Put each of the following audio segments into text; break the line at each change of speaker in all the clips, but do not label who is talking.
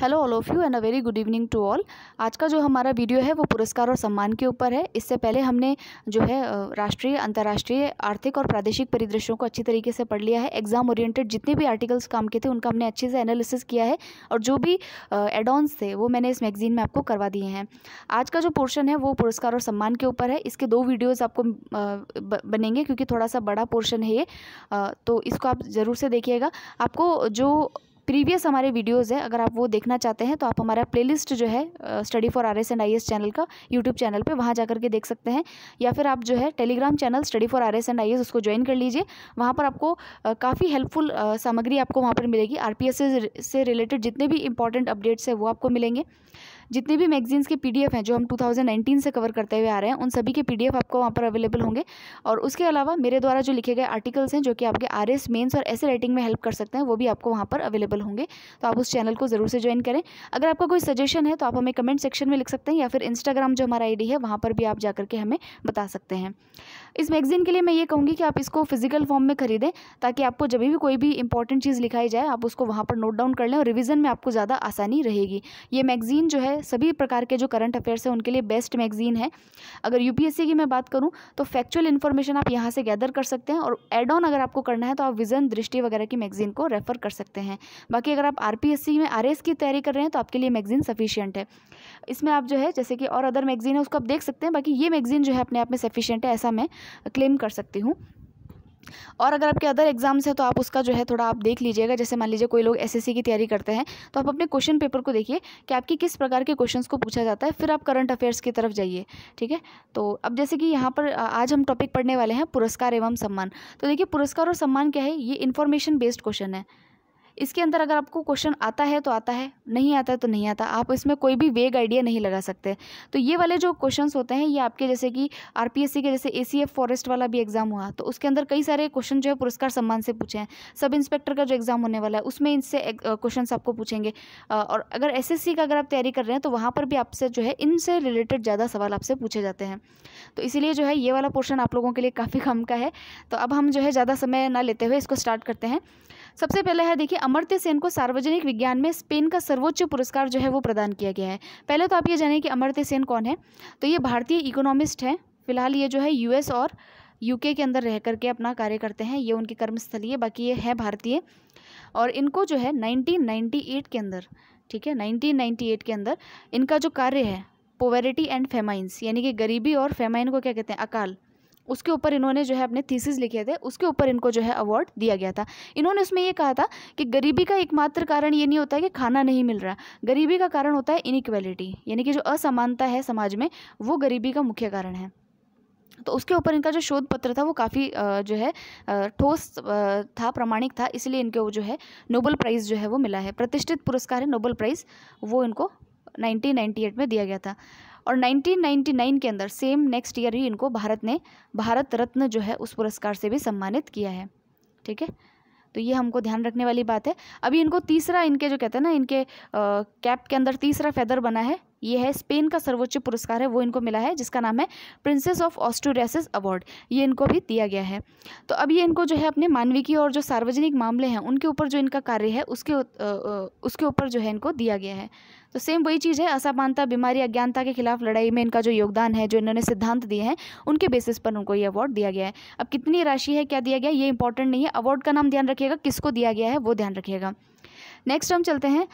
hello all of you and a very good evening to all आज का जो हमारा वीडियो है वो पुरस्कार और सम्मान के ऊपर है इससे पहले हमने जो है राष्ट्रीय अंतर्राष्ट्रीय आर्थिक और प्रादेशिक परिदृश्यों को अच्छी तरीके से पढ़ लिया है एग्जाम ओरिएंटेड जितने भी आर्टिकल्स काम के थे उनका हमने अच्छे से एनालिसिस किया है और जो भी एडॉन्स थे वो मैंने इस मैगजीन में आपको करवा दिए हैं आज का जो पोर्शन है वो पुरस्कार और सम्मान के ऊपर है इसके दो वीडियोज़ आपको बनेंगे क्योंकि थोड़ा सा बड़ा पोर्शन है ये तो इसको आप ज़रूर से देखिएगा आपको जो प्रीवियस हमारे वीडियोज़ है अगर आप वो देखना चाहते हैं तो आप हमारा प्लेलिस्ट जो है study for R S and I S channel का यूट्यूब चैनल पर वहाँ जा करके देख सकते हैं या फिर आप जो है Telegram channel study for R S and I S उसको ज्वाइन कर लीजिए वहाँ पर आपको काफ़ी हेल्पफुल सामग्री आपको वहाँ पर मिलेगी आर पी एस से रिलेटेड जितने भी इंपॉर्टेंट अपडेट्स है वो आपको मिलेंगे जितने भी मैगजीन्स के पी हैं जो हम 2019 से कवर करते हुए आ रहे हैं उन सभी के पी आपको वहाँ पर अवेलेबल होंगे और उसके अलावा मेरे द्वारा जो लिखे गए आर्टिकल्स हैं जो कि आपके आर एस मेन्स और ऐसे राइटिंग में हेल्प कर सकते हैं वो भी आपको वहाँ पर अवेलेबल होंगे तो आप उस चैनल को ज़रूर से ज्वाइन करें अगर आपका कोई सजेशन है तो आप हमें कमेंट सेक्शन में लिख सकते हैं या फिर इंस्टाग्राम जो हमारा आई है वहाँ पर भी आप जा करके हमें बता सकते हैं इस मैगज़ीन के लिए मैं ये कहूँगी कि आप इसको फिजिकल फॉर्म में खरीदें ताकि आपको जब भी कोई भी इंपॉर्टेंट चीज़ लिखाई जाए आप उसको वहाँ पर नोट डाउन कर लें और रिविज़न में आपको ज़्यादा आसानी रहेगी ये मैगज़ीन जो है सभी प्रकार के जो करंट अफेयर्स हैं उनके लिए बेस्ट मैगजीन है अगर यूपीएससी की मैं बात करूँ तो फैक्चुअल इन्फॉर्मेशन आप यहाँ से गैदर कर सकते हैं और एड ऑन अगर आपको करना है तो आप विजन दृष्टि वगैरह की मैगजीन को रेफर कर सकते हैं बाकी अगर आप आर में आर की तैयारी कर रहे हैं तो आपके लिए मैगजीन सफिशियंट है इसमें आप जो है जैसे कि और अदर मैगजीन है उसको आप देख सकते हैं बाकी ये मैगजीन जो है अपने आप में सफिशियंट है ऐसा मैं क्लेम कर सकती हूँ और अगर आपके अदर एग्ज़ाम्स हैं तो आप उसका जो है थोड़ा आप देख लीजिएगा जैसे मान लीजिए कोई लोग एसएससी की तैयारी करते हैं तो आप अपने क्वेश्चन पेपर को देखिए कि आपकी किस प्रकार के क्वेश्चन को पूछा जाता है फिर आप करंट अफेयर्स की तरफ जाइए ठीक है तो अब जैसे कि यहाँ पर आज हम टॉपिक पढ़ने वाले हैं पुरस्कार एवं सम्मान तो देखिए पुरस्कार और सम्मान क्या है ये इन्फॉर्मेशन बेस्ड क्वेश्चन है इसके अंदर अगर आपको क्वेश्चन आता है तो आता है नहीं आता है तो नहीं आता आप इसमें कोई भी वेग आइडिया नहीं लगा सकते तो ये वाले जो क्वेश्चन होते हैं ये आपके जैसे कि आर के जैसे ए फॉरेस्ट वाला भी एग्ज़ाम हुआ तो उसके अंदर कई सारे क्वेश्चन जो है पुरस्कार सम्मान से पूछे हैं सब इंस्पेक्टर का जो एग्ज़ाम होने वाला है उसमें इनसे क्वेश्चन आपको पूछेंगे और अगर एस का अगर आप तैयारी कर रहे हैं तो वहाँ पर भी आपसे जो है इनसे रिलेटेड ज़्यादा सवाल आपसे पूछे जाते हैं तो इसीलिए जो है ये वाला पोर्शन आप लोगों के लिए काफ़ी कम का है तो अब हम जो है ज़्यादा समय ना लेते हुए इसको स्टार्ट करते हैं सबसे पहले है देखिए अमर्त्य सेन को सार्वजनिक विज्ञान में स्पेन का सर्वोच्च पुरस्कार जो है वो प्रदान किया गया है पहले तो आप ये जानें कि अमर्त्य सेन कौन है तो ये भारतीय इकोनॉमिस्ट हैं फिलहाल ये जो है यूएस और यूके के अंदर रह करके अपना कार्य करते हैं ये उनकी कर्मस्थली है बाकी ये है भारतीय और इनको जो है नाइनटीन के अंदर ठीक है नाइनटीन के अंदर इनका जो कार्य है पोवेरिटी एंड फेमाइंस यानी कि गरीबी और फेमाइन को क्या कहते हैं अकाल उसके ऊपर इन्होंने जो है अपने थीसिस लिखे थे उसके ऊपर इनको जो है अवार्ड दिया गया था इन्होंने उसमें ये कहा था कि गरीबी का एकमात्र कारण ये नहीं होता है कि खाना नहीं मिल रहा गरीबी का कारण होता है इनक्वेलिटी यानी कि जो असमानता है समाज में वो गरीबी का मुख्य कारण है तो उसके ऊपर इनका जो शोध पत्र था वो काफ़ी जो है ठोस था प्रमाणिक था इसलिए इनके वो जो है नोबल प्राइज़ जो है वो मिला है प्रतिष्ठित पुरस्कार है नोबल प्राइज़ वो इनको 1998 में दिया गया था और 1999 के अंदर सेम नेक्स्ट ईयर ही इनको भारत ने भारत रत्न जो है उस पुरस्कार से भी सम्मानित किया है ठीक है तो ये हमको ध्यान रखने वाली बात है अभी इनको तीसरा इनके जो कहते हैं ना इनके कैप के अंदर तीसरा फैदर बना है ये है स्पेन का सर्वोच्च पुरस्कार है वो इनको मिला है जिसका नाम है प्रिंसेस ऑफ ऑस्टोरियास अवार्ड ये इनको भी दिया गया है तो अब ये इनको जो है अपने मानविकी और जो सार्वजनिक मामले हैं उनके ऊपर जो इनका कार्य है उसके उसके ऊपर जो है इनको दिया गया है तो सेम वही चीज़ है असमानता बीमारी अज्ञानता के खिलाफ लड़ाई में इनका जो योगदान है जो इन्होंने सिद्धांत दिए हैं उनके बेसिस पर उनको ये अवार्ड दिया गया है अब कितनी राशि है क्या दिया गया ये इंपॉर्टेंट नहीं है अवार्ड का नाम ध्यान रखिएगा किसको दिया गया है वो ध्यान रखिएगा नेक्स्ट हम चलते हैं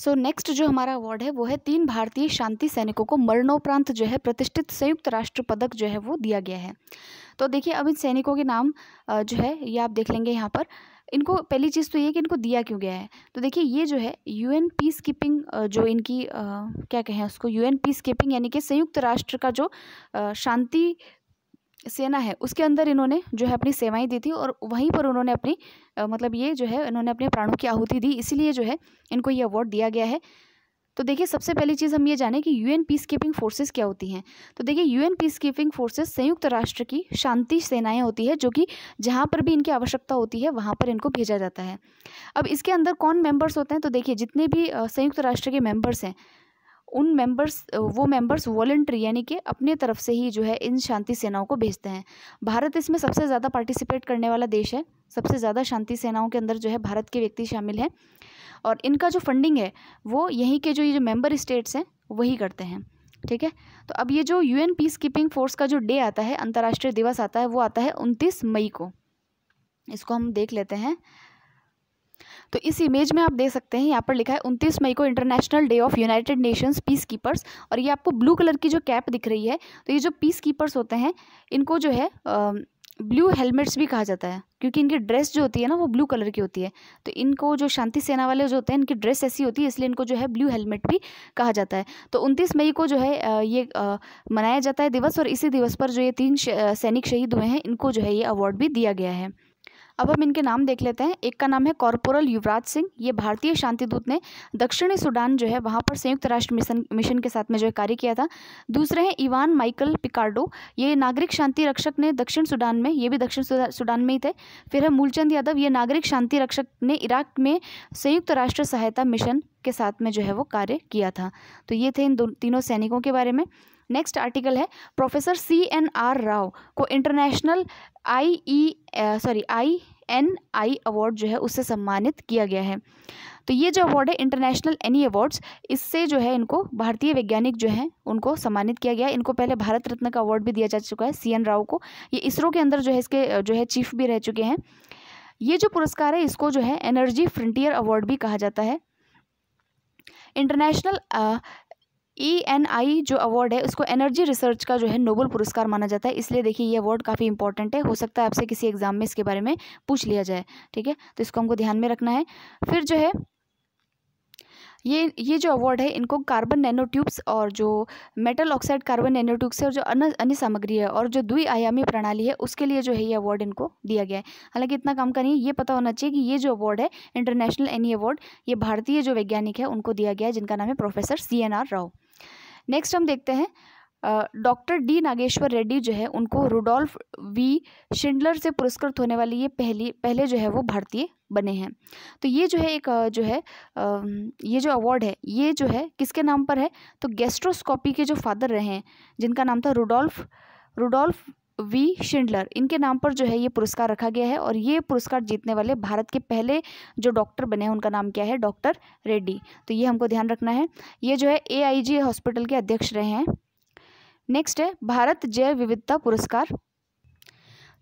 सो so, नेक्स्ट जो हमारा अवार्ड है वो है तीन भारतीय शांति सैनिकों को मरणोपरांत जो है प्रतिष्ठित संयुक्त राष्ट्र पदक जो है वो दिया गया है तो देखिए अब इन सैनिकों के नाम जो है ये आप देख लेंगे यहाँ पर इनको पहली चीज़ तो ये कि इनको दिया क्यों गया है तो देखिए ये जो है यूएन पीस कीपिंग जो इनकी आ, क्या कहें उसको यूएन पीस कीपिंग यानी कि संयुक्त राष्ट्र का जो शांति सेना है उसके अंदर इन्होंने जो है अपनी सेवाएं दी थी और वहीं पर उन्होंने अपनी मतलब ये जो है इन्होंने अपने प्राणों की आहुति दी इसीलिए जो है इनको ये अवार्ड दिया गया है तो देखिए सबसे पहली चीज़ हम ये जाने कि यूएन पीस कीपिंग फोर्सेज क्या होती हैं तो देखिए यूएन पीस कीपिंग फोर्सेज संयुक्त राष्ट्र की शांति सेनाएं होती है जो कि जहाँ पर भी इनकी आवश्यकता होती है वहाँ पर इनको भेजा जाता है अब इसके अंदर कौन मेंबर्स होते हैं तो देखिए जितने भी संयुक्त राष्ट्र के मेंबर्स हैं उन मेंबर्स वो मेंबर्स वॉलेंट्री यानी कि अपने तरफ से ही जो है इन शांति सेनाओं को भेजते हैं भारत इसमें सबसे ज़्यादा पार्टिसिपेट करने वाला देश है सबसे ज़्यादा शांति सेनाओं के अंदर जो है भारत के व्यक्ति शामिल हैं और इनका जो फंडिंग है वो यहीं के जो ये जो मेम्बर स्टेट्स हैं वही करते हैं ठीक है तो अब ये जो यू पीस कीपिंग फोर्स का जो डे आता है अंतर्राष्ट्रीय दिवस आता है वो आता है उनतीस मई को इसको हम देख लेते हैं तो इस इमेज में आप देख सकते हैं यहाँ पर लिखा है उनतीस मई को international day of United Nations peace keepers और ये आपको ब्लू कलर की जो कैप दिख रही है तो ये जो पीस कीपर्स होते हैं इनको जो है ब्लू हेलमेट्स भी कहा जाता है क्योंकि इनकी ड्रेस जो होती है ना वो ब्लू कलर की होती है तो इनको जो शांति सेना वाले जो होते हैं इनकी ड्रेस ऐसी होती है इसलिए इनको जो है ब्लू हेलमेट भी कहा जाता है तो उनतीस मई को जो है ये मनाया जाता है दिवस और इसी दिवस पर जो ये तीन सैनिक शहीद हुए हैं इनको जो है ये अवार्ड भी दिया गया है अब हम इनके नाम देख लेते हैं एक का नाम है कॉरपोरल युवराज सिंह ये भारतीय शांति दूत ने दक्षिणी सूडान जो है वहाँ पर संयुक्त राष्ट्र मिशन मिशन के साथ में जो है कार्य किया था दूसरे हैं इवान माइकल पिकार्डो ये नागरिक शांति रक्षक ने दक्षिण सूडान में ये भी दक्षिण सूडान में ही थे फिर है मूलचंद यादव ये नागरिक शांति रक्षक ने इराक में संयुक्त राष्ट्र सहायता मिशन के साथ में जो है वो कार्य किया था तो ये थे इन दो तीनों सैनिकों के बारे में नेक्स्ट आर्टिकल है professor C N R Rao को international I E sorry I N I award जो है उससे सम्मानित किया गया है तो ये जो अवार्ड है इंटरनेशनल एनी अवार्ड्स इससे जो है इनको भारतीय वैज्ञानिक जो हैं उनको सम्मानित किया गया इनको पहले भारत रत्न का अवार्ड भी दिया जा चुका है सी एन राव को ये इसरो के अंदर जो है इसके जो है चीफ भी रह चुके हैं ये जो पुरस्कार है इसको जो है एनर्जी फ्रंटियर अवार्ड भी कहा जाता है इंटरनेशनल ई एन आई जो अवार्ड है उसको एनर्जी रिसर्च का जो है नोबल पुरस्कार माना जाता है इसलिए देखिए ये अवार्ड काफ़ी इंपॉर्टेंट है हो सकता है आपसे किसी एग्जाम में इसके बारे में पूछ लिया जाए ठीक है तो इसको हमको ध्यान में रखना है फिर जो है ये ये जो अवार्ड है इनको कार्बन नैनोट्यूब्स और जो मेटल ऑक्साइड कार्बन नैनोट्यूब्स है और जो अन्य अन्य सामग्री है और जो द्विआयामी प्रणाली है उसके लिए जो है ये अवार्ड इनको दिया गया है हालांकि इतना काम का नहीं ये पता होना चाहिए कि ये जो अवार्ड है इंटरनेशनल एनी अवार्ड ये भारतीय जो वैज्ञानिक है उनको दिया गया है जिनका नाम है professor C N R Rao next हम देखते हैं डॉक्टर डी नागेश्वर रेड्डी जो है उनको रुडोल्फ वी शिंडलर से पुरस्कृत होने वाली ये पहली पहले जो है वो भारतीय बने हैं तो ये जो है एक जो है ये जो अवार्ड है ये जो है किसके नाम पर है तो गैस्ट्रोस्कोपी के जो फादर रहे हैं जिनका नाम था रुडोल्फ रुडोल्फ वी शिंडलर इनके नाम पर जो है ये पुरस्कार रखा गया है और ये पुरस्कार जीतने वाले भारत के पहले जो डॉक्टर बने हैं उनका नाम क्या है डॉक्टर रेड्डी तो ये हमको ध्यान रखना है ये जो है ए हॉस्पिटल के अध्यक्ष रहे हैं नेक्स्ट है भारत जैव विविधता पुरस्कार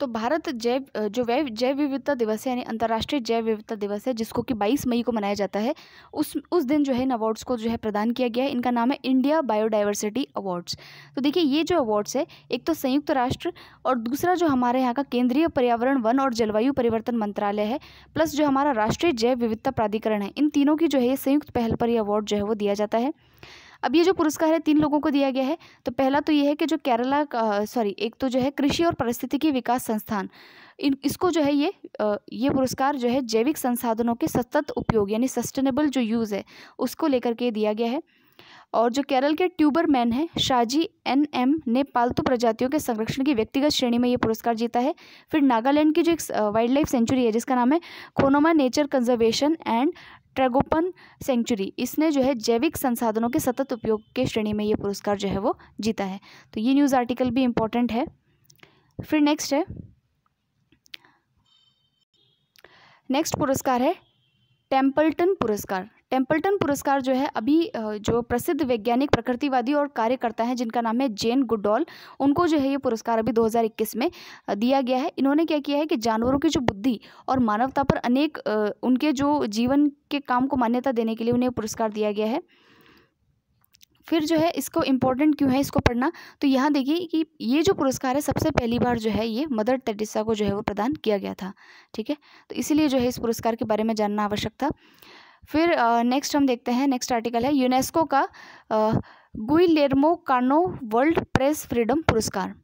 तो भारत जैव जो वैव जैव विविधता दिवस है यानी अंतर्राष्ट्रीय जैव विविधता दिवस है जिसको कि 22 मई को मनाया जाता है उस उस दिन जो है इन अवार्ड्स को जो है प्रदान किया गया है इनका नाम है इंडिया बायोडाइवर्सिटी अवार्ड्स तो देखिए ये जो अवार्ड्स है एक तो संयुक्त राष्ट्र और दूसरा जो हमारे यहाँ का केंद्रीय पर्यावरण वन और जलवायु परिवर्तन मंत्रालय है प्लस जो हमारा राष्ट्रीय जैव विविधता प्राधिकरण है इन तीनों की जो है संयुक्त पहल पर यह अवार्ड जो है वो दिया जाता है अब ये जो पुरस्कार है तीन लोगों को दिया गया है तो पहला तो ये है कि जो केरला सॉरी एक तो जो है कृषि और परिस्थितिकी विकास संस्थान इन इसको जो है ये ये पुरस्कार जो है जैविक संसाधनों के सतत उपयोग यानी सस्टेनेबल जो यूज़ है उसको लेकर के दिया गया है और जो केरल के ट्यूबर मैन है शाजी एन एम ने पालतू प्रजातियों के संरक्षण की व्यक्तिगत श्रेणी में ये पुरस्कार जीता है फिर नागालैंड की जो एक वाइल्ड लाइफ सेंचुरी है जिसका नाम है Khonoma nature conservation and tragopan sanctuary इसने जो है जैविक संसाधनों के सतत उपयोग के श्रेणी में ये पुरस्कार जो है वो जीता है तो ये न्यूज़ आर्टिकल भी इम्पोर्टेंट है फिर नेक्स्ट है नेक्स्ट पुरस्कार है टेम्पल्टन पुरस्कार टेम्पल्टन पुरस्कार जो है अभी जो प्रसिद्ध वैज्ञानिक प्रकृतिवादी और कार्यकर्ता हैं जिनका नाम है जेन गुडॉल उनको जो है ये पुरस्कार अभी 2021 में दिया गया है इन्होंने क्या किया है कि जानवरों की जो बुद्धि और मानवता पर अनेक उनके जो जीवन के काम को मान्यता देने के लिए उन्हें पुरस्कार दिया गया है फिर जो है इसको इम्पोर्टेंट क्यों है इसको पढ़ना तो यहाँ देखिए कि ये जो पुरस्कार है सबसे पहली बार जो है ये मदर टेडिसा को जो है वो प्रदान किया गया था ठीक है तो इसीलिए जो है इस पुरस्कार के बारे में जानना आवश्यक था फिर नेक्स्ट हम देखते हैं नेक्स्ट आर्टिकल है यूनेस्को का Guillermo Cano world press freedom पुरस्कार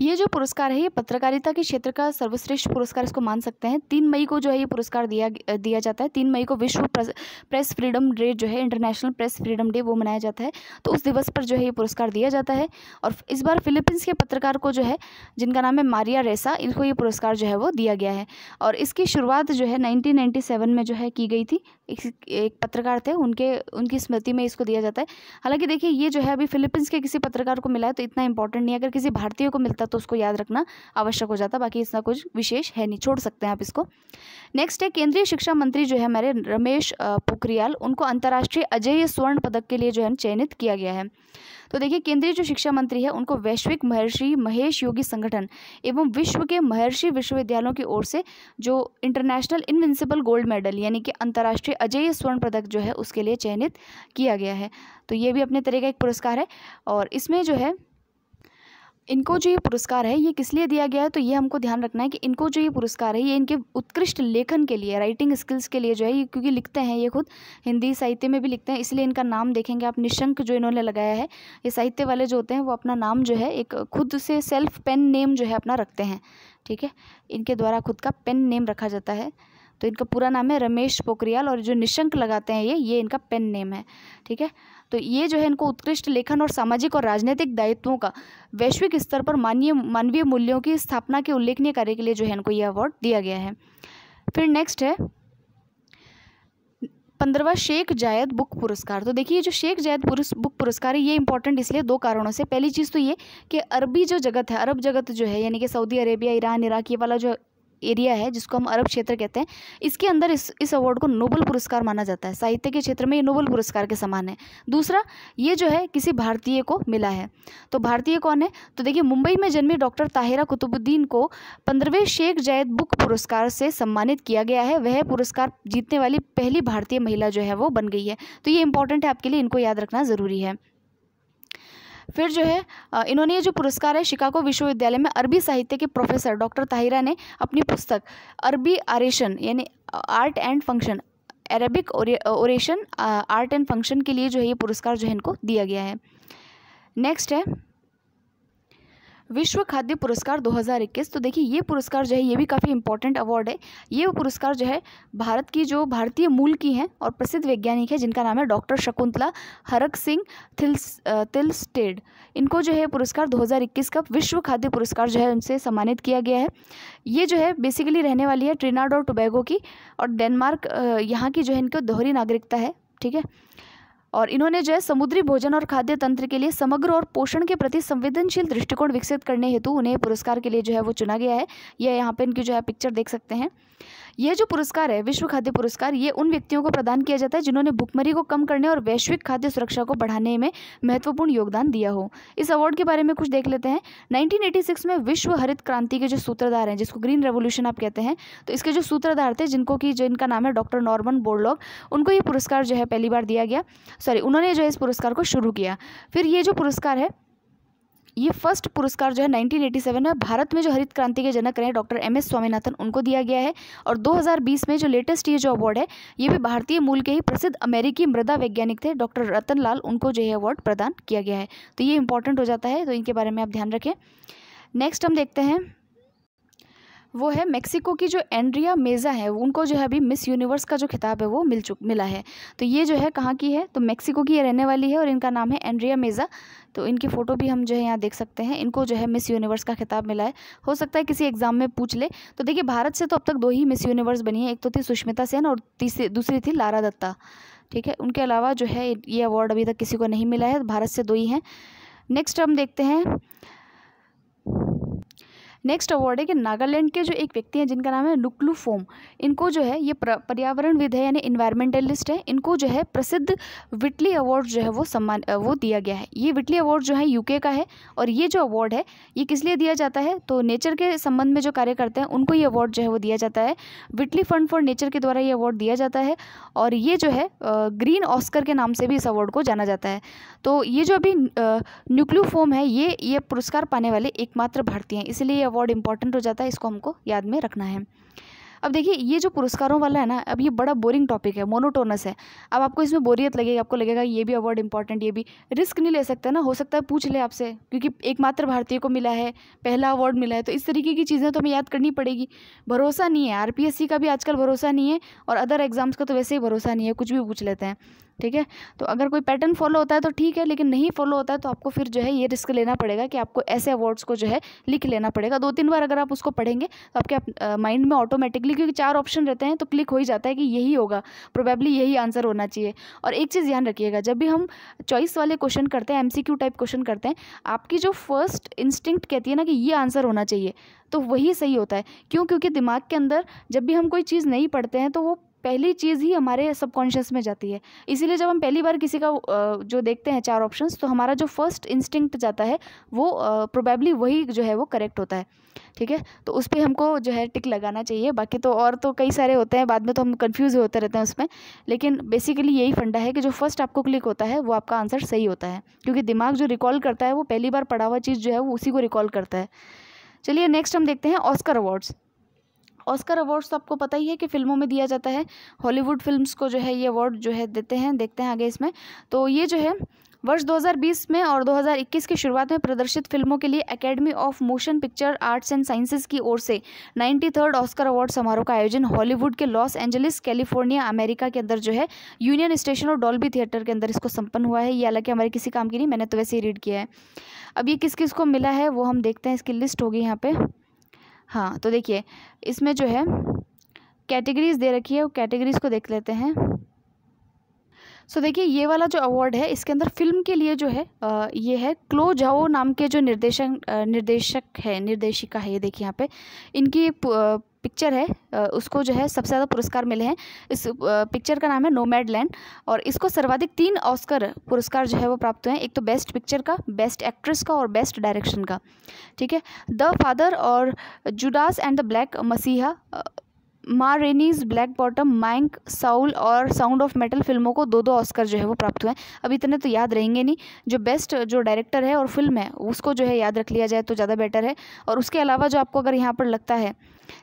ये जो पुरस्कार है ये पत्रकारिता के क्षेत्र का सर्वश्रेष्ठ पुरस्कार इसको मान सकते हैं तीन मई को जो है ये पुरस्कार दिया दिया जाता है तीन मई को विश्व प्रेस फ्रीडम डे जो है इंटरनेशनल प्रेस फ्रीडम डे वो मनाया जाता है तो उस दिवस पर जो है ये पुरस्कार दिया जाता है और इस बार फिलीपींस के पत्रकार को जो है जिनका नाम है मारिया रेसा इनको ये पुरस्कार जो है वो दिया गया है और इसकी शुरुआत जो है नाइनटीन में जो है की गई थी एक, एक पत्रकार थे उनके उनकी स्मृति में इसको दिया जाता है हालांकि देखिए ये जो है अभी फिलीपींस के किसी पत्रकार को मिला है तो इतना इंपॉर्टेंट नहीं है अगर किसी भारतीय को मिलता तो उसको याद रखना आवश्यक हो जाता बाकी इसका कुछ विशेष है नहीं छोड़ सकते हैं आप इसको नेक्स्ट है केंद्रीय शिक्षा मंत्री जो है हमारे रमेश पोखरियाल उनको अंतर्राष्ट्रीय अजय स्वर्ण पदक के लिए जो है चयनित किया गया है तो देखिए केंद्रीय जो शिक्षा मंत्री है उनको वैश्विक महर्षि महेश योगी संगठन एवं विश्व के महर्षि विश्वविद्यालयों की ओर से जो इंटरनेशनल इनविंसिबल गोल्ड मेडल यानी कि अंतर्राष्ट्रीय अजय स्वर्ण पदक जो है उसके लिए चयनित किया गया है तो ये भी अपने तरह का एक पुरस्कार है और इसमें जो है इनको जो ये पुरस्कार है ये किस लिए दिया गया है तो ये हमको ध्यान रखना है कि इनको जो ये पुरस्कार है ये इनके उत्कृष्ट लेखन के लिए राइटिंग स्किल्स के लिए जो है ये क्योंकि लिखते हैं ये खुद हिंदी साहित्य में भी लिखते हैं इसलिए इनका नाम देखेंगे आप निशंक जो इन्होंने लगाया है ये साहित्य वाले जो होते हैं वो अपना नाम जो है एक खुद से सेल्फ पेन नेम जो है अपना रखते हैं ठीक है इनके द्वारा खुद का पेन नेम रखा जाता है तो इनका पूरा नाम है रमेश पोखरियाल और जो निशंक लगाते हैं ये ये इनका पेन नेम है ठीक है तो ये जो है इनको उत्कृष्ट लेखन और सामाजिक और राजनीतिक दायित्वों का वैश्विक स्तर पर मानवीय मानवीय मूल्यों की स्थापना के उल्लेखनीय कार्य के लिए जो है इनको ये अवार्ड दिया गया है फिर नेक्स्ट है पंद्रवा शेख जायद बुक पुरस्कार तो देखिए जो शेख जायद बुक पुरस्कार है ये इंपॉर्टेंट इसलिए दो कारणों से पहली चीज़ तो ये कि अरबी जो जगत है अरब जगत जो है यानी कि सऊदी अरेबिया ईरान इराक ये वाला जो एरिया है जिसको हम अरब क्षेत्र कहते हैं इसके अंदर इस इस अवार्ड को नोबल पुरस्कार माना जाता है साहित्य के क्षेत्र में ये नोबल पुरस्कार के समान है दूसरा ये जो है किसी भारतीय को मिला है तो भारतीय कौन है तो देखिए मुंबई में जन्मे डॉक्टर ताहिरा कुतुबुद्दीन को पंद्रहवें शेख जायद बुक पुरस्कार से सम्मानित किया गया है वह पुरस्कार जीतने वाली पहली भारतीय महिला जो है वो बन गई है तो ये इंपॉर्टेंट है आपके लिए इनको याद रखना ज़रूरी है फिर जो है इन्होंने ये जो पुरस्कार है शिकागो विश्वविद्यालय में अरबी साहित्य के प्रोफेसर डॉक्टर ताहिरा ने अपनी पुस्तक अरबी आरेशन यानी art and function Arabic oration art and function के लिए जो है ये पुरस्कार जो है इनको दिया गया है नेक्स्ट है विश्व खाद्य पुरस्कार 2021 तो देखिए ये पुरस्कार जो है ये भी काफ़ी इंपॉर्टेंट अवार्ड है ये पुरस्कार जो है भारत की जो भारतीय मूल की हैं और प्रसिद्ध वैज्ञानिक है जिनका नाम है डॉक्टर शकुंतला हरक सिंह थिल्स तिलस्टेड इनको जो है पुरस्कार 2021 का विश्व खाद्य पुरस्कार जो है उनसे सम्मानित किया गया है ये जो है बेसिकली रहने वाली है ट्रिनाड और टोबैगो की और डेनमार्क यहाँ की जो है इनको दोहरी नागरिकता है ठीक है और इन्होंने जो है समुद्री भोजन और खाद्य तंत्र के लिए समग्र और पोषण के प्रति संवेदनशील दृष्टिकोण विकसित करने हेतु उन्हें पुरस्कार के लिए जो है वो चुना गया है यह यहाँ पे इनकी जो है पिक्चर देख सकते हैं ये जो पुरस्कार है विश्व खाद्य पुरस्कार ये उन व्यक्तियों को प्रदान किया जाता है जिन्होंने भुखमरी को कम करने और वैश्विक खाद्य सुरक्षा को बढ़ाने में महत्वपूर्ण योगदान दिया हो इस अवार्ड के बारे में कुछ देख लेते हैं नाइनटीन में विश्व हरित क्रांति के जो सूत्रधार हैं जिसको ग्रीन रेवोल्यूशन आप कहते हैं तो इसके जो सूत्रधार थे जिनको कि जिनका नाम है डॉक्टर नॉर्मन बोर्डलॉग उनको ये पुरस्कार जो है पहली बार दिया गया सॉरी उन्होंने जो है इस पुरस्कार को शुरू किया फिर ये जो पुरस्कार है ये फर्स्ट पुरस्कार जो है 1987 में भारत में जो हरित क्रांति के जनक रहे डॉक्टर एम एस स्वामीनाथन उनको दिया गया है और 2020 में जो लेटेस्ट ये जो अवार्ड है ये भी भारतीय मूल के ही प्रसिद्ध अमेरिकी मृदा वैज्ञानिक थे डॉक्टर रतन लाल उनको जो है अवार्ड प्रदान किया गया है तो ये इंपॉर्टेंट हो जाता है तो इनके बारे में आप ध्यान रखें नेक्स्ट हम देखते हैं वो है मेक्सिको की जो एंड्रिया मेज़ा है उनको जो है अभी मिस यूनिवर्स का जो खिताब है वो मिल चुक मिला है तो ये जो है कहाँ की है तो मेक्सिको की ये रहने वाली है और इनका नाम है एंड्रिया मेज़ा तो इनकी फ़ोटो भी हम जो है यहाँ देख सकते हैं इनको जो है मिस यूनिवर्स का खिताब मिला है हो सकता है किसी एग्ज़ाम में पूछ ले तो देखिए भारत से तो अब तक दो ही मिस यूनिवर्स बनी है एक तो थी सुष्मिता सेन और तीसरी दूसरी थी लारा दत्ता ठीक है उनके अलावा जो है ये अवार्ड अभी तक किसी को नहीं मिला है भारत से दो ही हैं नेक्स्ट हम देखते हैं नेक्स्ट अवार्ड है कि नागालैंड के जो एक व्यक्ति हैं जिनका नाम है नुकलू फोम इनको जो है ये पर्यावरणविद है यानी इन्वायरमेंटलिस्ट है इनको जो है प्रसिद्ध विटली अवार्ड जो है वो सम्मान वो दिया गया है ये विटली अवार्ड जो है यूके का है और ये जो अवार्ड है ये किस लिए दिया जाता है तो नेचर के संबंध में जो कार्य करते हैं उनको ये अवार्ड जो है वो दिया जाता है विटली फंड फॉर नेचर के द्वारा ये अवार्ड दिया जाता है और ये जो है ग्रीन ऑस्कर के नाम से भी इस अवार्ड को जाना जाता है तो ये जो अभी न्यूक्लियो फोम है ये ये पुरस्कार पाने वाले एकमात्र भारतीय हैं इसलिए ये अवार्ड अवार्ड इंपॉर्टेंट हो जाता है इसको हमको याद में रखना है अब देखिए ये जो पुरस्कारों वाला है ना अब ये बड़ा बोरिंग टॉपिक है मोनोटोनस है अब आपको इसमें बोरियत लगेगी आपको लगेगा ये भी अवार्ड इंपॉर्टेंट ये भी रिस्क नहीं ले सकता ना हो सकता है पूछ ले आपसे क्योंकि एकमात्र भारतीय को मिला है पहला अवार्ड मिला है तो इस तरीके की चीज़ें तो हमें याद करनी पड़ेगी भरोसा नहीं है आर का भी आजकल भरोसा नहीं है और अदर एग्ज़ाम्स का तो वैसे ही भरोसा नहीं है कुछ भी पूछ लेते हैं ठीक है तो अगर कोई पैटर्न फॉलो होता है तो ठीक है लेकिन नहीं फॉलो होता है तो आपको फिर जो है ये रिस्क लेना पड़ेगा कि आपको ऐसे अवार्ड्स को जो है लिख लेना पड़ेगा दो तीन बार अगर आप उसको पढ़ेंगे तो आपके माइंड में ऑटोमेटिकली क्योंकि चार ऑप्शन रहते हैं तो क्लिक हो ही जाता है कि यही होगा प्रोबेबली यही आंसर होना चाहिए और एक चीज़ ध्यान रखिएगा जब भी हम चॉइस वाले क्वेश्चन करते हैं एम टाइप क्वेश्चन करते हैं आपकी जो फर्स्ट इंस्टिंक्ट कहती है ना कि ये आंसर होना चाहिए तो वही सही होता है क्यों क्योंकि दिमाग के अंदर जब भी हम कोई चीज़ नहीं पढ़ते हैं तो वो पहली चीज़ ही हमारे सबकॉन्शियस में जाती है इसीलिए जब हम पहली बार किसी का जो देखते हैं चार ऑप्शंस तो हमारा जो फर्स्ट इंस्टिंक्ट जाता है वो प्रोबेबली वही जो है वो करेक्ट होता है ठीक है तो उस पर हमको जो है टिक लगाना चाहिए बाकी तो और तो कई सारे होते हैं बाद में तो हम कन्फ्यूज होते रहते हैं उसमें लेकिन बेसिकली यही फंडा है कि जो फर्स्ट आपको क्लिक होता है वो आपका आंसर सही होता है क्योंकि दिमाग जो रिकॉल करता है वो पहली बार पढ़ा हुआ चीज़ जो है वो उसी को रिकॉल करता है चलिए नेक्स्ट हम देखते हैं ऑस्कर अवार्ड्स ऑस्कर अवार्ड्स तो आपको पता ही है कि फिल्मों में दिया जाता है हॉलीवुड फिल्म्स को जो है ये अवार्ड जो है देते हैं देखते हैं आगे इसमें तो ये जो है वर्ष 2020 में और 2021 की शुरुआत में प्रदर्शित फिल्मों के लिए Academy of Motion Picture Arts and Sciences की ओर से नाइन्टी थर्ड ऑस्कर अवार्ड समारोह का आयोजन हॉलीवुड के लॉस एंजलिस कैलिफोर्निया अमेरिका के अंदर जो है यूनियन स्टेशन और डॉल्बी थिएटर के अंदर इसको संपन्न हुआ है ये हालांकि हमारे किसी काम की नहीं मैंने तो वैसे ही रीड किया है अब ये किस किस को मिला है वो हम देखते हैं इसकी लिस्ट होगी यहाँ पर हाँ तो देखिए इसमें जो है कैटेगरीज़ दे रखी है वो कैटेगरीज़ को देख लेते हैं सो so, देखिए ये वाला जो अवार्ड है इसके अंदर फिल्म के लिए जो है आ, ये है क्लो जाओ नाम के जो निर्देशक निर्देशक है निर्देशिका है ये देखिए यहाँ पे इनकी पिक्चर है उसको जो है सबसे ज़्यादा पुरस्कार मिले हैं इस पिक्चर का नाम है नोमैड लैंड और इसको सर्वाधिक तीन ऑस्कर पुरस्कार जो है वो प्राप्त हुए हैं एक तो बेस्ट पिक्चर का बेस्ट एक्ट्रेस का और बेस्ट डायरेक्शन का ठीक है द फादर और Judas and the Black Messiah Ma Rainey's Black Bottom Mank Soul और साउंड ऑफ मेटल फिल्मों को दो दो ऑस्कर जो है वो प्राप्त हुए हैं अब इतने तो याद रहेंगे नहीं जो बेस्ट जो डायरेक्टर है और फिल्म है उसको जो है याद रख लिया जाए तो ज़्यादा बेटर है और उसके अलावा जो आपको अगर यहाँ पर लगता है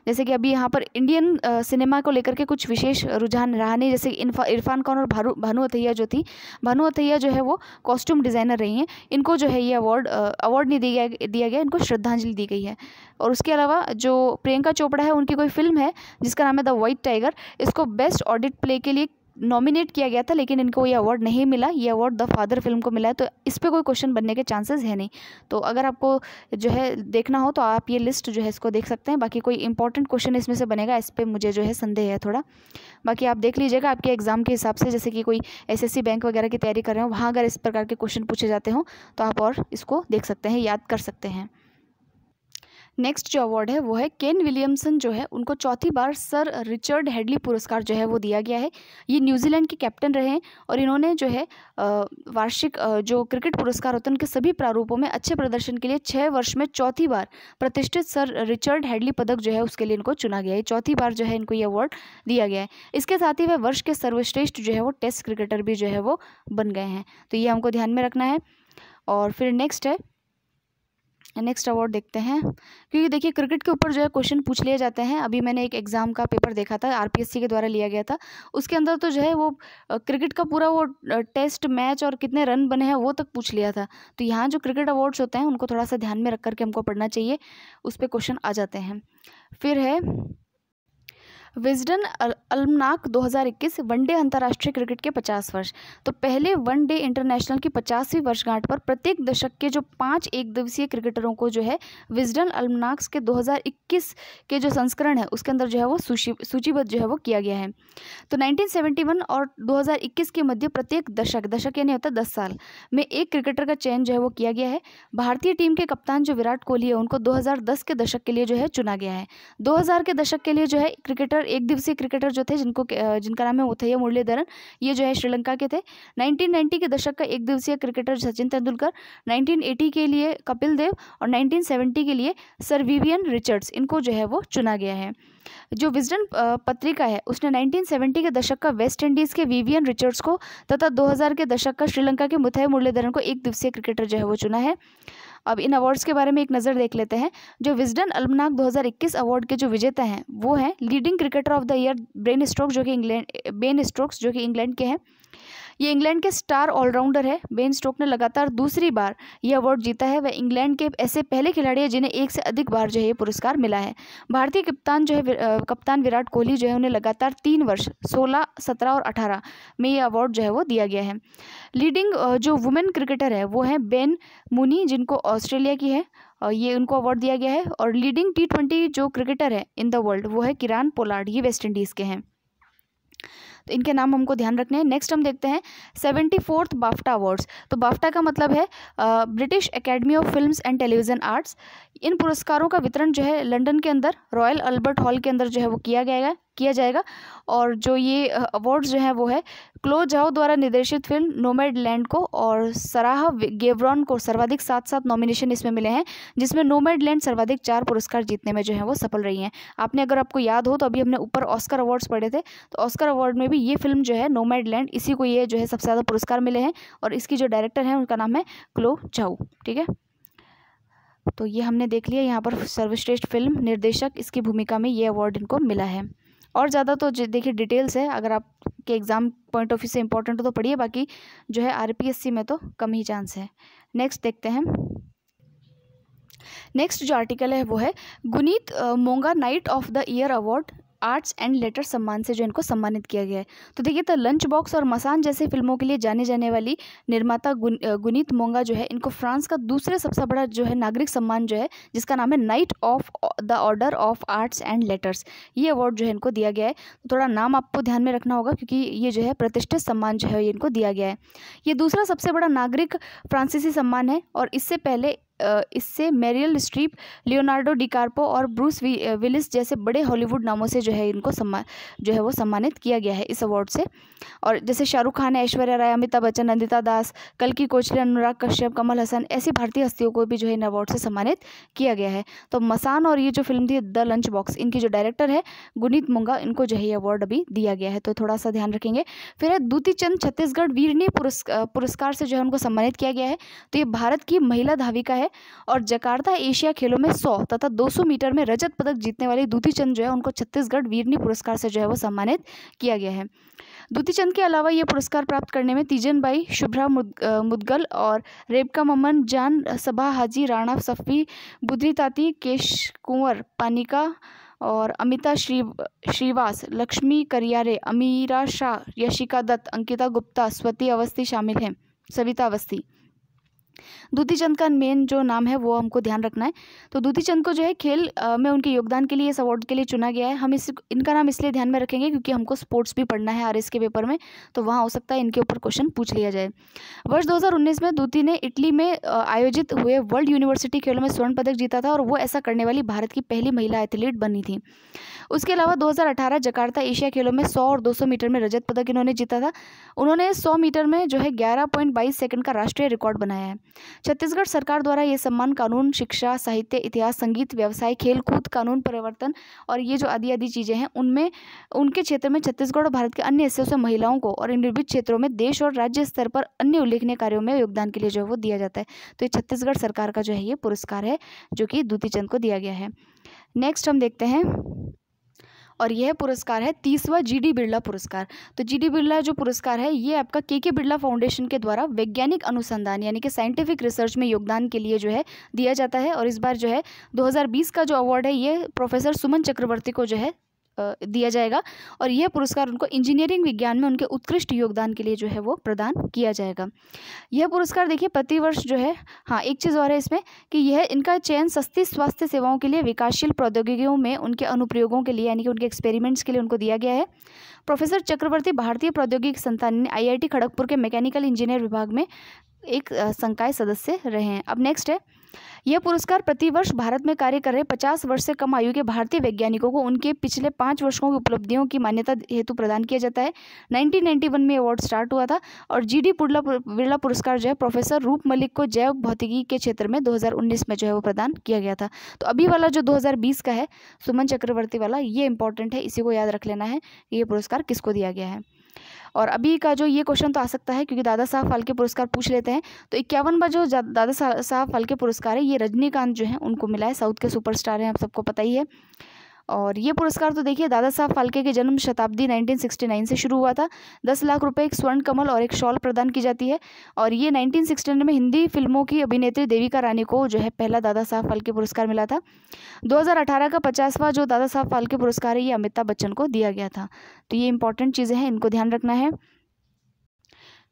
जैसे कि अभी यहाँ पर इंडियन सिनेमा को लेकर के कुछ विशेष रुझान रहा नहीं जैसे इरफान खान और भानु भानु अथैया जो थी भानु अथैया जो है वो कॉस्ट्यूम डिज़ाइनर रही हैं इनको जो है ये अवार्ड अवार्ड नहीं दिया दिया गया इनको श्रद्धांजलि दी गई है और उसके अलावा जो प्रियंका चोपड़ा है उनकी कोई फिल्म है जिस जिसका नाम है द वाइट टाइगर इसको बेस्ट ऑडिट प्ले के लिए नॉमिनेट किया गया था लेकिन इनको ये अवार्ड नहीं मिला ये अवार्ड द फादर फिल्म को मिला है तो इस पर कोई क्वेश्चन बनने के चांसेस है नहीं तो अगर आपको जो है देखना हो तो आप ये लिस्ट जो है इसको देख सकते हैं बाकी कोई इंपॉर्टेंट क्वेश्चन इसमें से बनेगा इस पर मुझे जो है संदेह है थोड़ा बाकी आप देख लीजिएगा आपके एग्ज़ाम के हिसाब से जैसे कि कोई एस बैंक वगैरह की तैयारी कर रहे हो वहाँ अगर इस प्रकार के क्वेश्चन पूछे जाते हों तो आप और इसको देख सकते हैं याद कर सकते हैं नेक्स्ट जो अवार्ड है वो है केन विलियमसन जो है उनको चौथी बार सर रिचर्ड हेडली पुरस्कार जो है वो दिया गया है ये न्यूजीलैंड के कैप्टन रहे हैं और इन्होंने जो है वार्षिक जो क्रिकेट पुरस्कार होते हैं उनके सभी प्रारूपों में अच्छे प्रदर्शन के लिए छः वर्ष में चौथी बार प्रतिष्ठित सर रिचर्ड हेडली पदक जो है उसके लिए इनको चुना गया है चौथी बार जो है इनको ये अवार्ड दिया गया है इसके साथ ही वह वर्ष के सर्वश्रेष्ठ जो है वो टेस्ट क्रिकेटर भी जो है वो बन गए हैं तो ये हमको ध्यान में रखना है और फिर नेक्स्ट है नेक्स्ट अवार्ड देखते हैं क्योंकि देखिए क्रिकेट के ऊपर जो है क्वेश्चन पूछ लिए जाते हैं अभी मैंने एक एग्ज़ाम का पेपर देखा था आरपीएससी के द्वारा लिया गया था उसके अंदर तो जो है वो क्रिकेट का पूरा वो टेस्ट मैच और कितने रन बने हैं वो तक पूछ लिया था तो यहाँ जो क्रिकेट अवार्ड्स होते हैं उनको थोड़ा सा ध्यान में रख करके हमको पढ़ना चाहिए उस पर क्वेश्चन आ जाते हैं फिर है विजडन अल्मनाक 2021 वनडे अंतर्राष्ट्रीय क्रिकेट के 50 वर्ष तो पहले वनडे इंटरनेशनल की पचासवीं वर्षगांठ पर प्रत्येक दशक के जो पांच एक दिवसीय क्रिकेटरों को जो है विजडन अल्मनाक्स के 2021 के जो संस्करण है उसके अंदर जो है वो सूचीबद्ध जो है वो किया गया है तो 1971 और 2021 के मध्य प्रत्येक दशक दशक यानी होता है दस साल में एक क्रिकेटर का चयन जो है वो किया गया है भारतीय टीम के कप्तान जो विराट कोहली है उनको दो के दशक के लिए जो है चुना गया है दो के दशक के लिए जो है क्रिकेटर और एक दिवसीय क्रिकेटर जो थे जिनको जिनका नाम है मुथैया मुरलीधरन ये जो है श्रीलंका के थे 1990 के दशक का एक दिवसीय क्रिकेटर सचिन तेंदुलकर 1980 के लिए कपिल देव और 1970 के लिए सर विवियन रिचर्ड्स इनको जो है वो चुना गया है जो विजडन पत्रिका है उसने 1970 के दशक का वेस्ट इंडीज़ के विवियन रिचर्ड्स को तथा 2000 के दशक का श्रीलंका के मुथैया मुरलीधरन को एक दिवसीय क्रिकेटर जो है वो चुना है अब इन अवार्ड्स के बारे में एक नज़र देख लेते हैं जो विजडन अल्मनाक 2021 अवार्ड के जो विजेता हैं वो हैं leading cricketer of the year Ben Stokes जो कि इंग्लैंड बेन स्ट्रोक्स जो कि इंग्लैंड के हैं ये इंग्लैंड के स्टार ऑलराउंडर है बेन स्टोक ने लगातार दूसरी बार यह अवार्ड जीता है वह इंग्लैंड के ऐसे पहले खिलाड़ी है जिन्हें एक से अधिक बार जो है ये पुरस्कार मिला है भारतीय कप्तान जो है कप्तान विराट कोहली जो है उन्हें लगातार तीन वर्ष सोलह सत्रह और अठारह में ये अवार्ड जो है वो दिया गया है लीडिंग जो वुमेन क्रिकेटर है वो है बेन मुनी जिनको ऑस्ट्रेलिया की है ये उनको अवार्ड दिया गया है और लीडिंग टी ट्वेंटी जो क्रिकेटर है इन द वर्ल्ड वो है किरान पोलार्ड ये वेस्ट इंडीज़ के हैं तो इनके नाम हमको ध्यान रखने हैं नेक्स्ट हम देखते हैं सेवेंटी फोर्थ बाफ्टा अवार्ड्स तो बाफ्टा का मतलब है British Academy of Film and Television Arts इन पुरस्कारों का वितरण जो है लंदन के अंदर रॉयल अल्बर्ट हॉल के अंदर जो है वो किया गया है किया जाएगा और जो ये अवार्ड्स जो हैं वो है क्लो जाओ द्वारा निर्देशित फिल्म नोमेड लैंड को और सराह गेवरॉन को सर्वाधिक सात सात नॉमिनेशन इसमें मिले हैं जिसमें नोमेड लैंड सर्वाधिक चार पुरस्कार जीतने में जो है वो सफल रही हैं आपने अगर आपको याद हो तो अभी हमने ऊपर ऑस्कर अवार्ड्स पढ़े थे तो ऑस्कर अवार्ड में भी ये फिल्म जो है नोमेड लैंड इसी को ये जो है सबसे ज़्यादा पुरस्कार मिले हैं और इसकी जो डायरेक्टर हैं उनका नाम है क्लो जाऊ ठीक है तो ये हमने देख लिया यहाँ पर सर्वश्रेष्ठ फिल्म निर्देशक इसकी भूमिका में ये अवार्ड इनको मिला है और ज़्यादा तो देखिए डिटेल्स है अगर आपके एग्ज़ाम पॉइंट ऑफ व्यू से इंपॉर्टेंट हो तो पढ़िए बाकी जो है आर में तो कम ही चांस है नेक्स्ट देखते हैं नेक्स्ट जो आर्टिकल है वो है Guneet Monga knight of the year award arts and letter सम्मान से जो इनको सम्मानित किया गया है तो देखिए तो लंच बॉक्स और मसान जैसे फिल्मों के लिए जाने जाने वाली निर्माता गुन, गुनीत मोंगा जो है इनको फ्रांस का दूसरे सबसे बड़ा जो है नागरिक सम्मान जो है जिसका नाम है Knight of the Order of Arts and Letters ये अवार्ड जो है इनको दिया गया है तो थोड़ा नाम आपको ध्यान में रखना होगा क्योंकि ये जो है प्रतिष्ठित सम्मान जो है इनको दिया गया है ये दूसरा सबसे बड़ा नागरिक फ्रांसीसी सम्मान है और इससे पहले इससे मेरियल स्ट्रीप लियोनार्डो डिकार्पो और ब्रूस विलिस जैसे बड़े हॉलीवुड नामों से जो है इनको सम्मान जो है वो सम्मानित किया गया है इस अवार्ड से और जैसे शाहरुख खान ऐश्वर्या राय अमिताभ बच्चन नंदिता दास कल की कोचले अनुराग कश्यप कमल हसन ऐसी भारतीय हस्तियों को भी जो है इन अवार्ड से सम्मानित किया गया है तो मसान और ये जो फिल्म थी द लंच बॉक्स इनकी जो डायरेक्टर है गुनीत मुंगा इनको जो है ये अवार्ड अभी दिया गया है तो थोड़ा सा ध्यान रखेंगे फिर है दूती चंद छत्तीसगढ़ वीरनी पुरस्कार से जो है उनको सम्मानित किया गया है तो ये भारत की महिला धाविका है है और जकार्ता एशिया खेलों में सौ तथा दो सौ मीटर में रजत पदक जीतने वाली दूती चंद जो है उनको छत्तीसगढ़ वीरनी पुरस्कार से जो है वो सम्मानित किया गया है दूती चंद के अलावा ये पुरस्कार प्राप्त करने में तीजन बाई शुभ्रा मुदगल और रेबका ममन जान सभा हाजी राणा सफ़ी बुधरी ताती केश कुंवर पानिका और अमिता श्री श्रीवास लक्ष्मी करियारे अमीरा शाह यशिका दत्त अंकिता गुप्ता स्वती अवस्थी शामिल हैं सविता अवस्थी दूती चंद का मेन जो नाम है वो हमको ध्यान रखना है तो दूती चंद को जो है खेल में उनके योगदान के लिए इस अवार्ड के लिए चुना गया है हम इस इनका नाम इसलिए ध्यान में रखेंगे क्योंकि हमको स्पोर्ट्स भी पढ़ना है आर के पेपर में तो वहाँ हो सकता है इनके ऊपर क्वेश्चन पूछ लिया जाए वर्ष दो में दूती ने इटली में आयोजित हुए वर्ल्ड यूनिवर्सिटी खेलों में स्वर्ण पदक जीता था और वो ऐसा करने वाली भारत की पहली महिला एथलीट बनी थी उसके अलावा 2018 जकार्ता एशिया खेलों में 100 और 200 मीटर में रजत पदक इन्होंने जीता था उन्होंने 100 मीटर में जो है 11.22 सेकंड का राष्ट्रीय रिकॉर्ड बनाया है छत्तीसगढ़ सरकार द्वारा ये सम्मान कानून शिक्षा साहित्य इतिहास संगीत व्यवसाय खेलकूद कानून परिवर्तन और ये जो आदि आदि चीज़ें हैं उनमें उनके क्षेत्र में छत्तीसगढ़ और भारत के अन्य हिस्सों से महिलाओं को और इन विभिन्न क्षेत्रों में देश और राज्य स्तर पर अन्य उल्लेखनीय कार्यों में योगदान के लिए जो है वो दिया जाता है तो ये छत्तीसगढ़ सरकार का जो है ये पुरस्कार है जो कि दूती चंद को दिया गया है नेक्स्ट हम देखते हैं और यह पुरस्कार है तीसवा जी डी बिरला पुरस्कार तो जी डी बिरला जो पुरस्कार है ये आपका के के बिरला फाउंडेशन के द्वारा वैज्ञानिक अनुसंधान यानी कि साइंटिफिक रिसर्च में योगदान के लिए जो है दिया जाता है और इस बार जो है 2020 का जो अवार्ड है ये प्रोफेसर सुमन चक्रवर्ती को जो है दिया जाएगा और यह पुरस्कार उनको इंजीनियरिंग विज्ञान में उनके उत्कृष्ट योगदान के लिए जो है वो प्रदान किया जाएगा यह पुरस्कार देखिए प्रतिवर्ष जो है हाँ एक चीज़ और है इसमें कि यह इनका चयन सस्ती स्वास्थ्य सेवाओं के लिए विकासशील प्रौद्योगिकियों में उनके अनुप्रयोगों के लिए यानी कि उनके एक्सपेरिमेंट्स के लिए उनको दिया गया है प्रोफेसर चक्रवर्ती भारतीय प्रौद्योगिकी संस्थान ने आई खड़गपुर के मैकेनिकल इंजीनियर विभाग में एक संकाय सदस्य रहे हैं अब नेक्स्ट है यह पुरस्कार प्रतिवर्ष भारत में कार्य कर रहे पचास वर्ष से कम आयु के भारतीय वैज्ञानिकों को उनके पिछले पाँच वर्षों की उपलब्धियों की मान्यता हेतु प्रदान किया जाता है 1991 में अवार्ड स्टार्ट हुआ था और जी डी बिरला बिरला पुरस्कार जो है प्रोफेसर रूप मलिक को जैव भौतिकी के क्षेत्र में दो में जो है वो प्रदान किया गया था तो अभी वाला जो दो का है सुमन चक्रवर्ती वाला ये इंपॉर्टेंट है इसी को याद रख लेना है कि ये पुरस्कार किसको दिया गया है और अभी का जो ये क्वेश्चन तो आ सकता है क्योंकि दादा साहब फाल्के पुरस्कार पूछ लेते हैं तो इक्यावनवा जो दादा साहब फाल्के पुरस्कार है ये रजनीकांत जो है उनको मिला है साउथ के सुपरस्टार हैं आप सबको पता ही है और ये पुरस्कार तो देखिए दादा साहब फाल्के के जन्म शताब्दी 1969 से शुरू हुआ था दस लाख रुपए एक स्वर्ण कमल और एक शॉल प्रदान की जाती है और ये 1969 में हिंदी फिल्मों की अभिनेत्री देविका रानी को जो है पहला दादा साहब फाल्के पुरस्कार मिला था 2018 का पचासवा जो दादा साहब फाल्के पुरस्कार है ये अमिताभ बच्चन को दिया गया था तो ये इंपॉर्टेंट चीज़ें हैं इनको ध्यान रखना है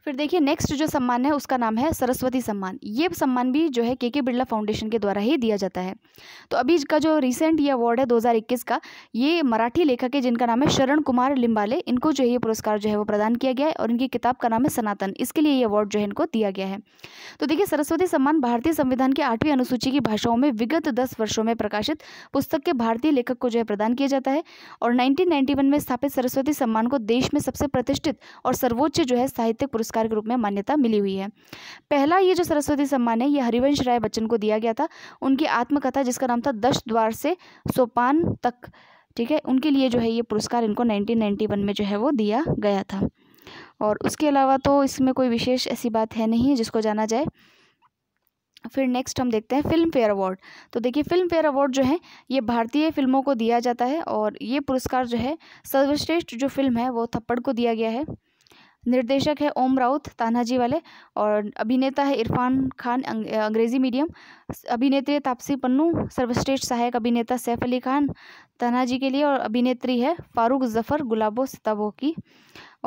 फिर देखिए नेक्स्ट जो सम्मान है उसका नाम है सरस्वती सम्मान ये सम्मान भी जो है के के बिरला फाउंडेशन के द्वारा ही दिया जाता है तो अभी का जो रिसेंट ये अवार्ड है 2021 का ये मराठी लेखक है जिनका नाम है शरण कुमार लिम्बाले इनको जो है ये पुरस्कार जो है वो प्रदान किया गया है और इनकी किताब का नाम है सनातन इसके लिए ये अवार्ड जो है इनको दिया गया है तो देखिए सरस्वती सम्मान भारतीय संविधान की आठवीं अनुसूची की भाषाओं में विगत दस वर्षों में प्रकाशित पुस्तक के भारतीय लेखक को जो है प्रदान किया जाता है और नाइनटीन में स्थापित सरस्वती सम्मान को देश में सबसे प्रतिष्ठित और सर्वोच्च जो है साहित्य पुरस्कार पुरस्कार के रूप में मान्यता मिली हुई है पहला ये जो सरस्वती सम्मान है ये हरिवंश राय बच्चन को दिया गया था उनकी आत्मकथा जिसका नाम था दश द्वार से सोपान तक ठीक है उनके लिए जो है ये पुरस्कार इनको नाइनटीन में जो है वो दिया गया था और उसके अलावा तो इसमें कोई विशेष ऐसी बात है नहीं जिसको जाना जाए फिर नेक्स्ट हम देखते हैं फिल्म फेयर अवार्ड तो देखिए फिल्म फेयर अवार्ड जो है ये भारतीय फिल्मों को दिया जाता है और ये पुरस्कार जो है सर्वश्रेष्ठ जो फिल्म है वो थप्पड़ को दिया गया है निर्देशक है ओम राउत तानाजी वाले और अभिनेता है इरफान खान अंग्रेजी मीडियम अभिनेत्री तापसी पन्नू सर्वश्रेष्ठ सहायक अभिनेता सैफ अली खान तानाजी के लिए और अभिनेत्री है फारूक जफ़र गुलाबो सताबो की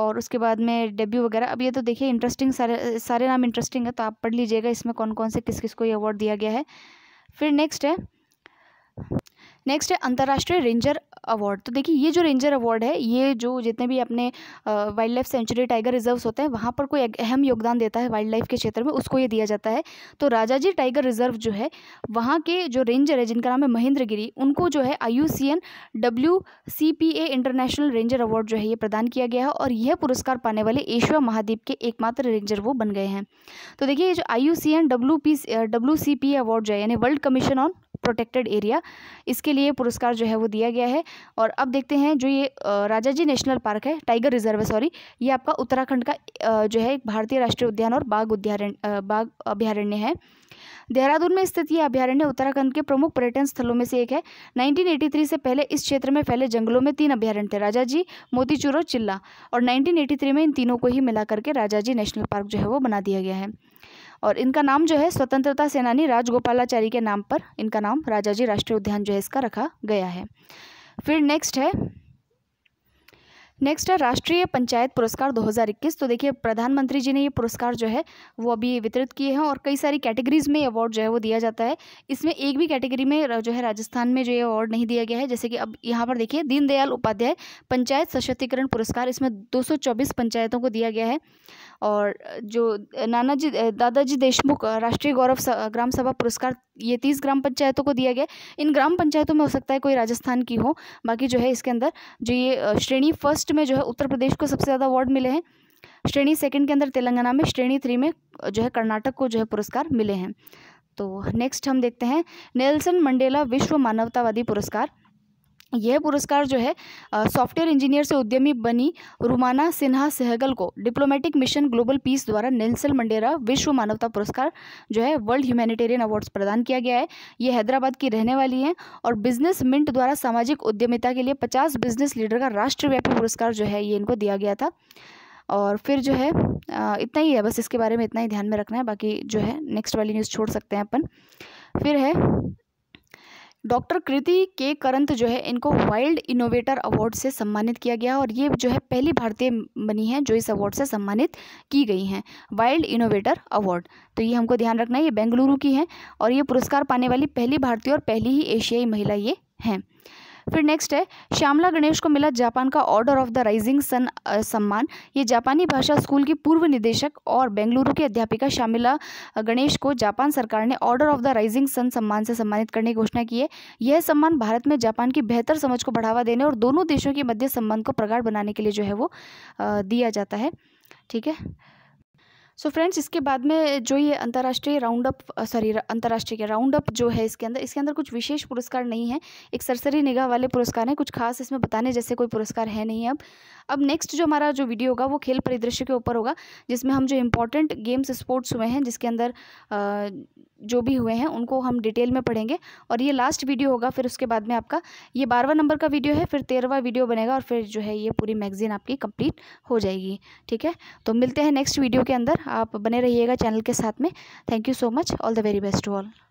और उसके बाद में डेब्यू वगैरह अब ये तो देखिए इंटरेस्टिंग सारे सारे नाम इंटरेस्टिंग है तो आप पढ़ लीजिएगा इसमें कौन कौन से किस किस को ये अवार्ड दिया गया है फिर नेक्स्ट है नेक्स्ट है अंतर्राष्ट्रीय रेंजर अवार्ड तो देखिए ये जो रेंजर अवार्ड है ये जो जितने भी अपने wildlife sanctuary tiger reserves होते हैं वहाँ पर कोई अहम योगदान देता है वाइल्ड लाइफ के क्षेत्र में उसको ये दिया जाता है तो राजा जी टाइगर रिजर्व जो है वहाँ के जो रेंजर है जिनका नाम है महेंद्र गिरी उनको जो है I U C N W C P A international ranger award जो है ये प्रदान किया गया है और यह पुरस्कार पाने वाले एशिया महाद्वीप के एकमात्र रेंजर वो बन गए हैं तो देखिए ये जो I U C N W P W C P A award जो है यानी world commission on protected area इसके लिए पुरस्कार जो है वो दिया गया है और अब देखते हैं जो ये राजा जी नेशनल पार्क है टाइगर रिजर्व है सॉरी ये आपका उत्तराखंड का जो है एक भारतीय राष्ट्रीय उद्यान और बाघ उद्यारण बाघ अभ्यारण्य है देहरादून में स्थित यह अभ्यारण्य उत्तराखंड के प्रमुख पर्यटन स्थलों में से एक है 1983 से पहले इस क्षेत्र में फैले जंगलों में तीन अभ्यारण्य थे राजा जी मोतीचूर और चिल्ला और 1983 में इन तीनों को ही मिला करके राजा जी नेशनल पार्क जो है वो बना दिया गया है और इनका नाम जो है स्वतंत्रता सेनानी राजगोपालाचारी के नाम पर इनका नाम राजाजी राष्ट्रीय उद्यान जो है इसका रखा गया है फिर नेक्स्ट है नेक्स्ट है राष्ट्रीय पंचायत पुरस्कार 2021 तो देखिए प्रधानमंत्री जी ने ये पुरस्कार जो है वो अभी वितरित किए हैं और कई सारी कैटेगरीज में अवार्ड जो है वो दिया जाता है इसमें एक भी कैटेगरी में जो है राजस्थान में जो ये अवार्ड नहीं दिया गया है जैसे कि अब यहाँ पर देखिए दीनदयाल उपाध्याय पंचायत सशक्तिकरण पुरस्कार इसमें दो पंचायतों को दिया गया है और जो नाना जी दादाजी देशमुख राष्ट्रीय गौरव ग्राम सभा पुरस्कार ये तीस ग्राम पंचायतों को दिया गया इन ग्राम पंचायतों में हो सकता है कोई राजस्थान की हो बाकी जो है इसके अंदर जो ये श्रेणी फर्स्ट लिस्ट में जो है उत्तर प्रदेश को सबसे ज़्यादा अवार्ड मिले हैं श्रेणी सेकंड के अंदर तेलंगाना में श्रेणी थ्री में जो है कर्नाटक को जो है पुरस्कार मिले हैं तो नेक्स्ट हम देखते हैं नेल्सन मंडेला विश्व मानवतावादी पुरस्कार यह पुरस्कार जो है सॉफ्टवेयर इंजीनियर से उद्यमी बनी रुमाना सिन्हा सहगल को डिप्लोमेटिक मिशन ग्लोबल पीस द्वारा नेल्सन मंडेरा विश्व मानवता पुरस्कार जो है वर्ल्ड ह्यूमैनिटेरियन अवार्ड्स प्रदान किया गया है ये हैदराबाद की रहने वाली हैं और बिजनेस मिंट द्वारा सामाजिक उद्यमिता के लिए पचास बिजनेस लीडर का राष्ट्रव्यापी पुरस्कार जो है ये इनको दिया गया था और फिर जो है इतना ही है बस इसके बारे में इतना ही ध्यान में रखना है बाकी जो है नेक्स्ट वाली न्यूज़ छोड़ सकते हैं अपन फिर है डॉक्टर कृति के करंत जो है इनको वाइल्ड इनोवेटर अवार्ड से सम्मानित किया गया और ये जो है पहली भारतीय बनी है जो इस अवार्ड से सम्मानित की गई हैं वाइल्ड इनोवेटर अवार्ड तो ये हमको ध्यान रखना है ये बेंगलुरु की है और ये पुरस्कार पाने वाली पहली भारतीय और पहली ही एशियाई महिला ये हैं फिर नेक्स्ट है श्यामला गणेश को मिला जापान का order of the rising sun सम्मान ये जापानी भाषा स्कूल की पूर्व निदेशक और बेंगलुरु की अध्यापिका श्यामिला गणेश को जापान सरकार ने order of the rising sun सम्मान से सम्मानित करने की घोषणा की है यह सम्मान भारत में जापान की बेहतर समझ को बढ़ावा देने और दोनों देशों के मध्य संबंध को प्रगाढ़ बनाने के लिए जो है वो दिया जाता है ठीक है सो so फ्रेंड्स इसके बाद में जो ये अंतर्राष्ट्रीय राउंड अप सॉरी अंतर्राष्ट्रीय राउंड अप जो है इसके अंदर इसके अंदर कुछ विशेष पुरस्कार नहीं है एक सरसरी निगाह वाले पुरस्कार हैं कुछ खास इसमें बताने जैसे कोई पुरस्कार है नहीं अब अब नेक्स्ट जो हमारा जो वीडियो होगा वो खेल परिदृश्य के ऊपर होगा जिसमें हम जो इम्पोर्टेंट गेम्स स्पोर्ट्स हुए हैं जिसके अंदर आ, जो भी हुए हैं उनको हम डिटेल में पढ़ेंगे और ये लास्ट वीडियो होगा फिर उसके बाद में आपका ये बारहवा नंबर का वीडियो है फिर तेरहवा वीडियो बनेगा और फिर जो है ये पूरी मैगजीन आपकी कंप्लीट हो जाएगी ठीक है तो मिलते हैं नेक्स्ट वीडियो के अंदर आप बने रहिएगा चैनल के साथ में thank you so much all the very best to all